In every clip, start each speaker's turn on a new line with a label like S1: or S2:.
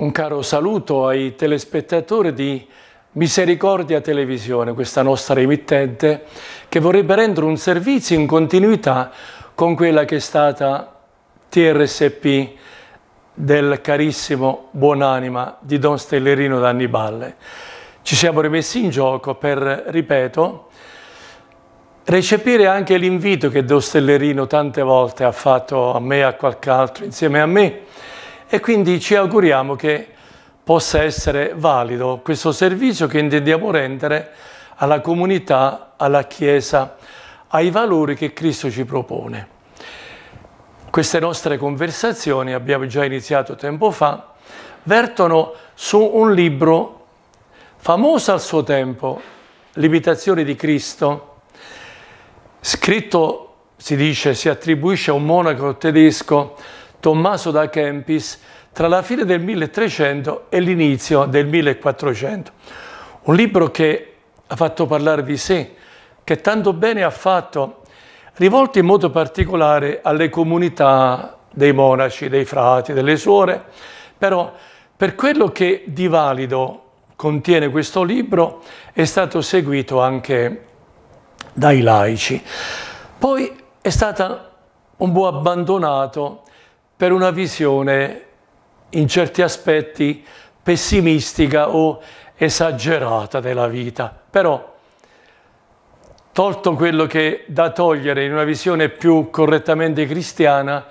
S1: Un caro saluto ai telespettatori di Misericordia Televisione, questa nostra emittente, che vorrebbe rendere un servizio in continuità con quella che è stata TRSP del carissimo Buonanima di Don Stellerino d'Anniballe. Ci siamo rimessi in gioco per, ripeto, recepire anche l'invito che Don Stellerino tante volte ha fatto a me e a qualche altro insieme a me, e quindi ci auguriamo che possa essere valido questo servizio che intendiamo rendere alla comunità, alla Chiesa, ai valori che Cristo ci propone. Queste nostre conversazioni, abbiamo già iniziato tempo fa, vertono su un libro famoso al suo tempo, L'imitazione di Cristo, scritto, si dice, si attribuisce a un monaco tedesco Tommaso da Kempis tra la fine del 1300 e l'inizio del 1400. Un libro che ha fatto parlare di sé, che tanto bene ha fatto, rivolto in modo particolare alle comunità dei monaci, dei frati, delle suore, però per quello che di valido contiene questo libro è stato seguito anche dai laici. Poi è stato un po' abbandonato per una visione in certi aspetti pessimistica o esagerata della vita. Però, tolto quello che da togliere in una visione più correttamente cristiana,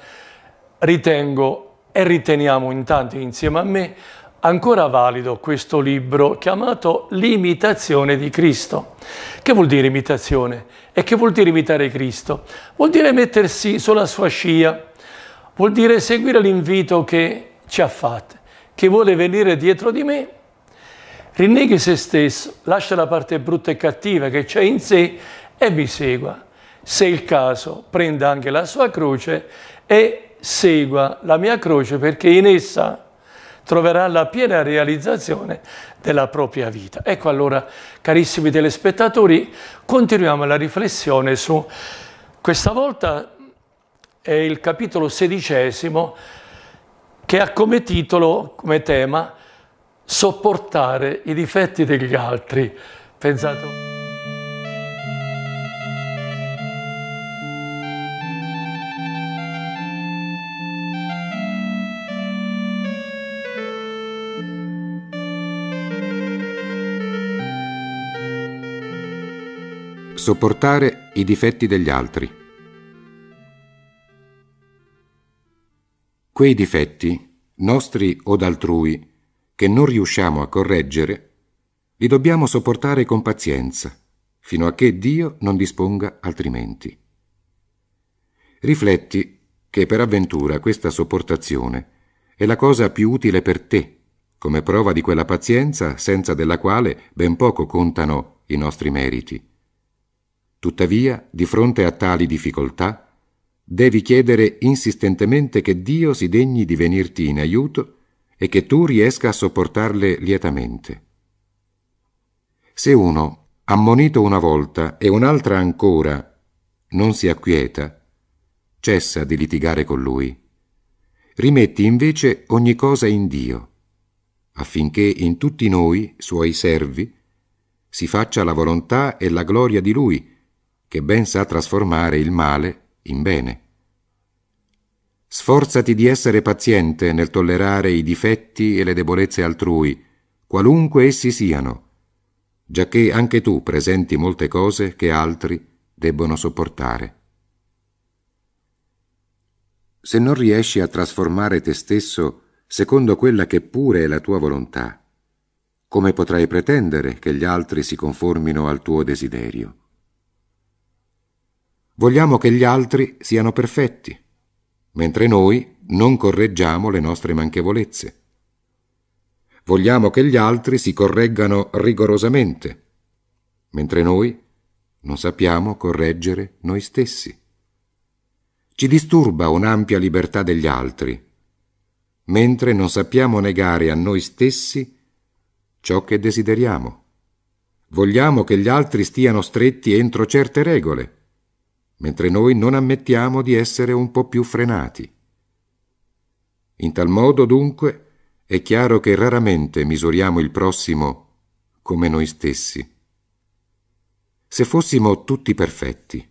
S1: ritengo e riteniamo in tanti insieme a me ancora valido questo libro chiamato L'imitazione di Cristo. Che vuol dire imitazione? E che vuol dire imitare Cristo? Vuol dire mettersi sulla sua scia, Vuol dire seguire l'invito che ci ha fatto, che vuole venire dietro di me. Rinneghi se stesso, lascia la parte brutta e cattiva che c'è in sé e mi segua. Se il caso, prenda anche la sua croce e segua la mia croce perché in essa troverà la piena realizzazione della propria vita. Ecco allora, carissimi telespettatori, continuiamo la riflessione su questa volta è il capitolo sedicesimo che ha come titolo, come tema, sopportare i difetti degli altri. Pensato...
S2: Sopportare i difetti degli altri. quei difetti, nostri o d'altrui, che non riusciamo a correggere, li dobbiamo sopportare con pazienza, fino a che Dio non disponga altrimenti. Rifletti che per avventura questa sopportazione è la cosa più utile per te, come prova di quella pazienza senza della quale ben poco contano i nostri meriti. Tuttavia, di fronte a tali difficoltà, devi chiedere insistentemente che Dio si degni di venirti in aiuto e che tu riesca a sopportarle lietamente. Se uno, ammonito una volta e un'altra ancora, non si acquieta, cessa di litigare con lui. Rimetti invece ogni cosa in Dio, affinché in tutti noi, suoi servi, si faccia la volontà e la gloria di Lui, che ben sa trasformare il male in bene. Sforzati di essere paziente nel tollerare i difetti e le debolezze altrui, qualunque essi siano, giacché anche tu presenti molte cose che altri debbono sopportare. Se non riesci a trasformare te stesso secondo quella che pure è la tua volontà, come potrai pretendere che gli altri si conformino al tuo desiderio? Vogliamo che gli altri siano perfetti, mentre noi non correggiamo le nostre manchevolezze. Vogliamo che gli altri si correggano rigorosamente, mentre noi non sappiamo correggere noi stessi. Ci disturba un'ampia libertà degli altri, mentre non sappiamo negare a noi stessi ciò che desideriamo. Vogliamo che gli altri stiano stretti entro certe regole, mentre noi non ammettiamo di essere un po' più frenati. In tal modo, dunque, è chiaro che raramente misuriamo il prossimo come noi stessi. Se fossimo tutti perfetti,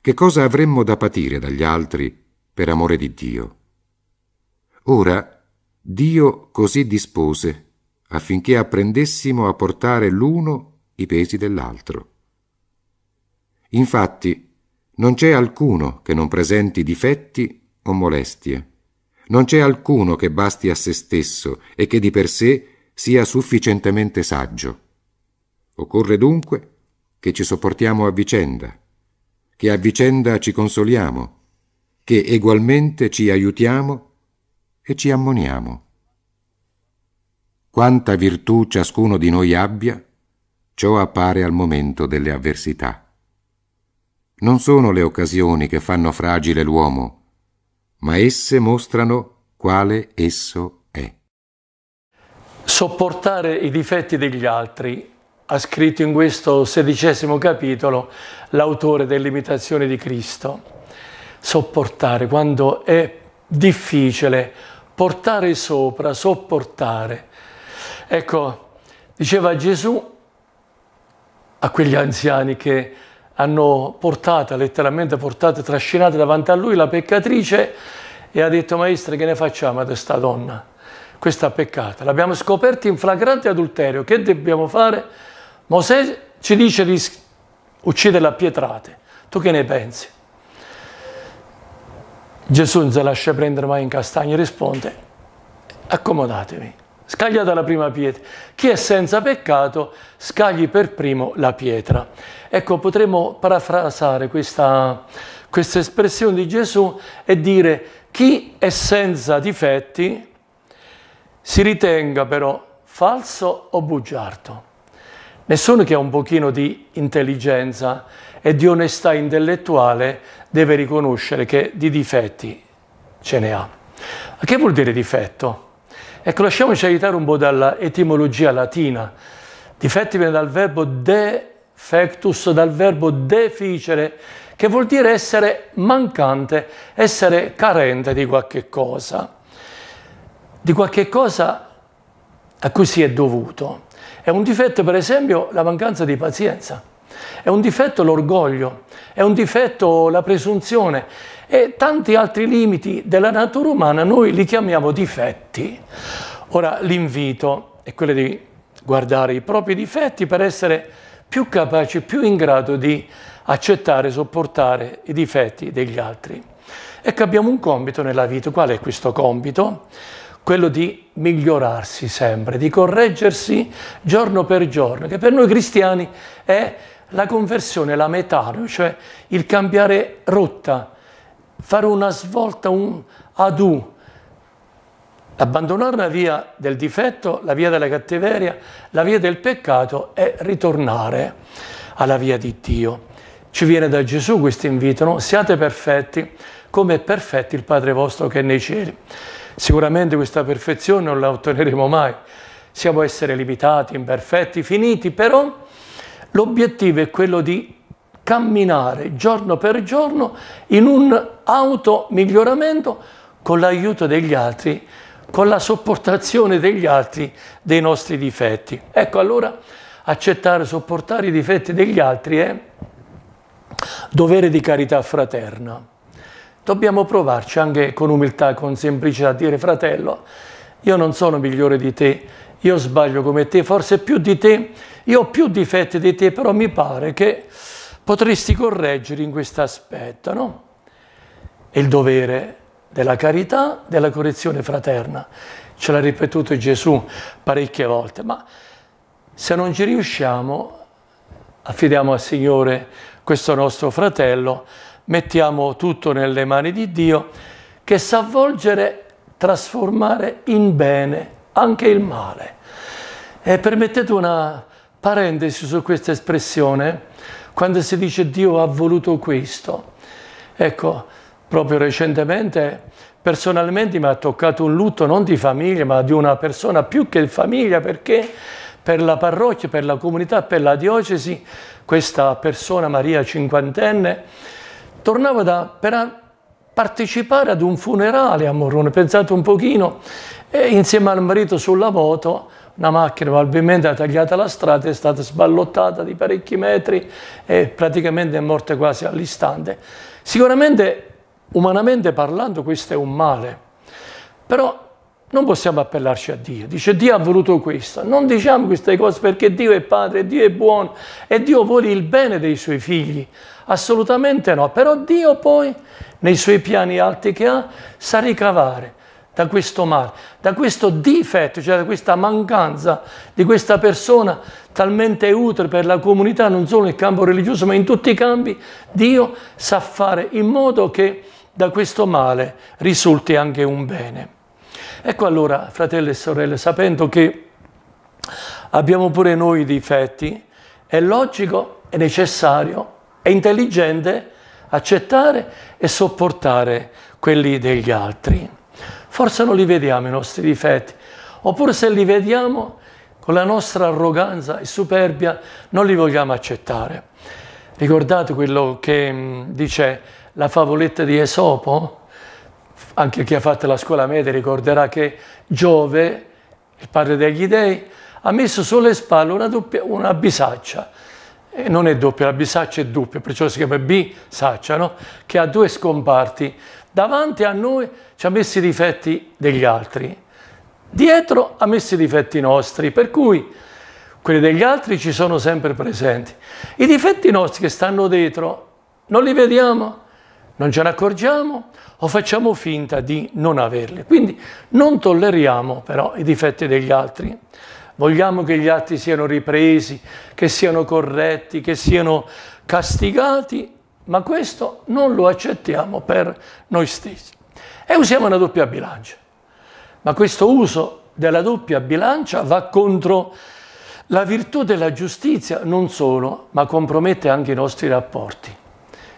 S2: che cosa avremmo da patire dagli altri per amore di Dio? Ora Dio così dispose affinché apprendessimo a portare l'uno i pesi dell'altro. Infatti, non c'è alcuno che non presenti difetti o molestie. Non c'è alcuno che basti a se stesso e che di per sé sia sufficientemente saggio. Occorre dunque che ci sopportiamo a vicenda, che a vicenda ci consoliamo, che egualmente ci aiutiamo e ci ammoniamo. Quanta virtù ciascuno di noi abbia, ciò appare al momento delle avversità. Non sono le occasioni che fanno fragile l'uomo, ma esse mostrano quale esso è.
S1: Sopportare i difetti degli altri, ha scritto in questo sedicesimo capitolo l'autore dell'imitazione di Cristo. Sopportare quando è difficile, portare sopra, sopportare. Ecco, diceva Gesù a quegli anziani che hanno portata, letteralmente portata, trascinata davanti a lui la peccatrice e ha detto maestra che ne facciamo ad questa donna? Questa peccata. L'abbiamo scoperta in flagrante adulterio, che dobbiamo fare? Mosè ci dice di ucciderla a pietrate, tu che ne pensi? Gesù non si lascia prendere mai in castagna, risponde accomodatevi scagliata la prima pietra. Chi è senza peccato scagli per primo la pietra. Ecco, potremmo parafrasare questa, questa espressione di Gesù e dire chi è senza difetti si ritenga però falso o bugiardo. Nessuno che ha un pochino di intelligenza e di onestà intellettuale deve riconoscere che di difetti ce ne ha. Che vuol dire difetto? Ecco, lasciamoci aiutare un po' dalla etimologia latina. Difetti viene dal verbo defectus, dal verbo deficere, che vuol dire essere mancante, essere carente di qualche cosa, di qualche cosa a cui si è dovuto. È un difetto, per esempio, la mancanza di pazienza, è un difetto l'orgoglio, è un difetto la presunzione e tanti altri limiti della natura umana noi li chiamiamo difetti. Ora l'invito è quello di guardare i propri difetti per essere più capaci, più in grado di accettare, sopportare i difetti degli altri. Ecco, abbiamo un compito nella vita. Qual è questo compito? Quello di migliorarsi sempre, di correggersi giorno per giorno, che per noi cristiani è la conversione, la metanoia, cioè il cambiare rotta, fare una svolta, un adu, abbandonare la via del difetto, la via della cattiveria, la via del peccato e ritornare alla via di Dio. Ci viene da Gesù questo invito, no? siate perfetti come è perfetto il Padre vostro che è nei cieli. Sicuramente questa perfezione non la otterremo mai, siamo essere limitati, imperfetti, finiti, però l'obiettivo è quello di camminare giorno per giorno in un auto-miglioramento con l'aiuto degli altri, con la sopportazione degli altri dei nostri difetti. Ecco allora accettare, e sopportare i difetti degli altri è dovere di carità fraterna. Dobbiamo provarci anche con umiltà, con semplicità, dire fratello, io non sono migliore di te, io sbaglio come te, forse più di te, io ho più difetti di te, però mi pare che potresti correggere in questo aspetto, no? È il dovere della carità, della correzione fraterna. Ce l'ha ripetuto Gesù parecchie volte, ma se non ci riusciamo, affidiamo al Signore questo nostro fratello, mettiamo tutto nelle mani di Dio che sa volgere, trasformare in bene anche il male. E permettete una parentesi su questa espressione quando si dice Dio ha voluto questo, ecco, proprio recentemente, personalmente mi ha toccato un lutto non di famiglia, ma di una persona più che famiglia, perché per la parrocchia, per la comunità, per la diocesi, questa persona, Maria cinquantenne, tornava da, per partecipare ad un funerale a Morrone, pensate un pochino, e insieme al marito sulla moto una macchina probabilmente ha tagliato la strada, è stata sballottata di parecchi metri e praticamente è morta quasi all'istante. Sicuramente, umanamente parlando, questo è un male, però non possiamo appellarci a Dio. Dice Dio ha voluto questo. Non diciamo queste cose perché Dio è padre, Dio è buono e Dio vuole il bene dei suoi figli. Assolutamente no. Però Dio poi, nei suoi piani alti che ha, sa ricavare da questo male, da questo difetto, cioè da questa mancanza di questa persona talmente utile per la comunità, non solo nel campo religioso, ma in tutti i campi, Dio sa fare in modo che da questo male risulti anche un bene. Ecco allora, fratelli e sorelle, sapendo che abbiamo pure noi difetti, è logico, è necessario, è intelligente accettare e sopportare quelli degli altri forse non li vediamo i nostri difetti, oppure se li vediamo con la nostra arroganza e superbia non li vogliamo accettare. Ricordate quello che mm, dice la favoletta di Esopo? Anche chi ha fatto la scuola media ricorderà che Giove, il padre degli dei, ha messo sulle spalle una, doppia, una bisaccia, e non è doppia, la bisaccia è doppia, perciò si chiama bisaccia, no? che ha due scomparti, davanti a noi ci ha messo i difetti degli altri, dietro ha messo i difetti nostri, per cui quelli degli altri ci sono sempre presenti. I difetti nostri che stanno dietro non li vediamo, non ce ne accorgiamo o facciamo finta di non averli. Quindi non tolleriamo però i difetti degli altri. Vogliamo che gli altri siano ripresi, che siano corretti, che siano castigati ma questo non lo accettiamo per noi stessi. E usiamo una doppia bilancia. Ma questo uso della doppia bilancia va contro la virtù della giustizia, non solo, ma compromette anche i nostri rapporti.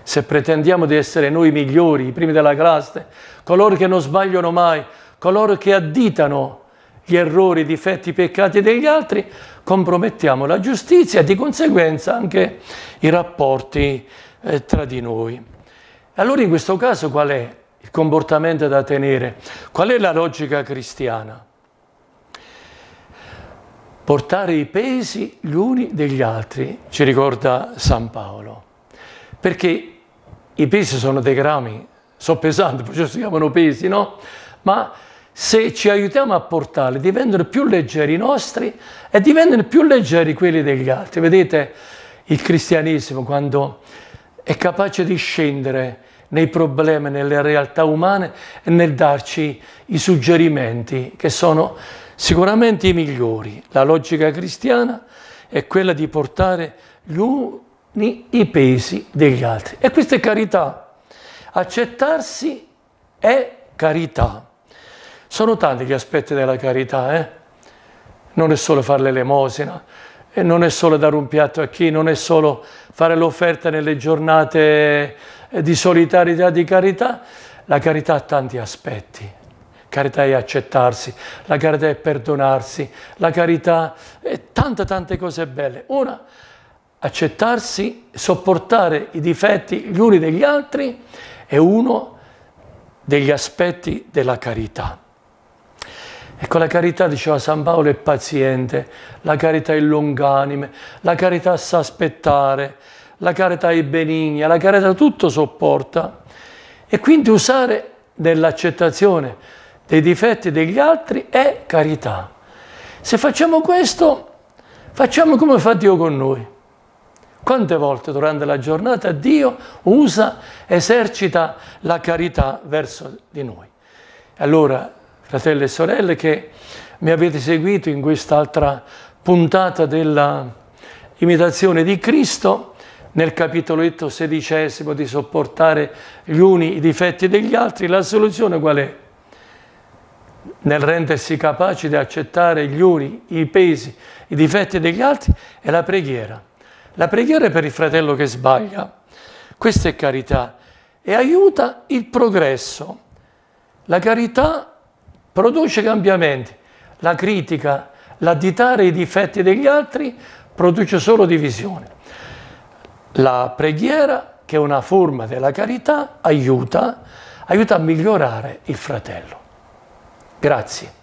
S1: Se pretendiamo di essere noi migliori, i primi della classe, coloro che non sbagliano mai, coloro che additano gli errori, i difetti, i peccati degli altri, compromettiamo la giustizia e di conseguenza anche i rapporti eh, tra di noi. Allora in questo caso qual è il comportamento da tenere? Qual è la logica cristiana? Portare i pesi gli uni degli altri, ci ricorda San Paolo, perché i pesi sono dei grammi, sono pesanti, perciò si chiamano pesi, no? Ma se ci aiutiamo a portarli, diventano più leggeri i nostri e diventano più leggeri quelli degli altri. Vedete il cristianesimo quando è capace di scendere nei problemi, nelle realtà umane e nel darci i suggerimenti che sono sicuramente i migliori. La logica cristiana è quella di portare gli uni i pesi degli altri. E questa è carità. Accettarsi è carità. Sono tanti gli aspetti della carità, eh? non è solo fare l'elemosina, non è solo dare un piatto a chi, non è solo fare l'offerta nelle giornate eh, di solidarietà, di carità. La carità ha tanti aspetti. Carità è accettarsi, la carità è perdonarsi, la carità è tante tante cose belle. Una, accettarsi, sopportare i difetti gli uni degli altri è uno degli aspetti della carità. Ecco, la carità, diceva San Paolo, è paziente, la carità è lunganime, la carità sa aspettare, la carità è benigna, la carità tutto sopporta. E quindi usare dell'accettazione dei difetti degli altri è carità. Se facciamo questo, facciamo come fa Dio con noi. Quante volte durante la giornata Dio usa, esercita la carità verso di noi. Allora fratelli e sorelle, che mi avete seguito in quest'altra puntata dell'imitazione di Cristo, nel capitoletto sedicesimo di sopportare gli uni i difetti degli altri, la soluzione qual è? Nel rendersi capaci di accettare gli uni i pesi, i difetti degli altri, è la preghiera. La preghiera è per il fratello che sbaglia, questa è carità, e aiuta il progresso. La carità produce cambiamenti. La critica, l'additare i difetti degli altri produce solo divisione. La preghiera, che è una forma della carità, aiuta, aiuta a migliorare il fratello. Grazie.